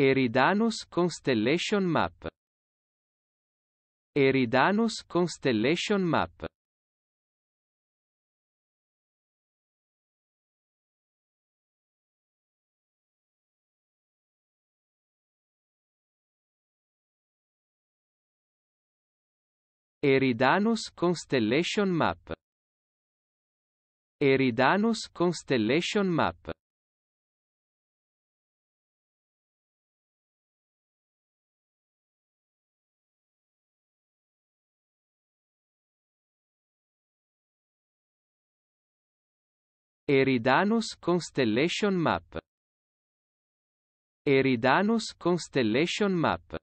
Eridanus Constellation Map Eridanus Constellation Map Eridanus Constellation Map Eridanus Constellation Map Eridanus Constellation Map Eridanus Constellation Map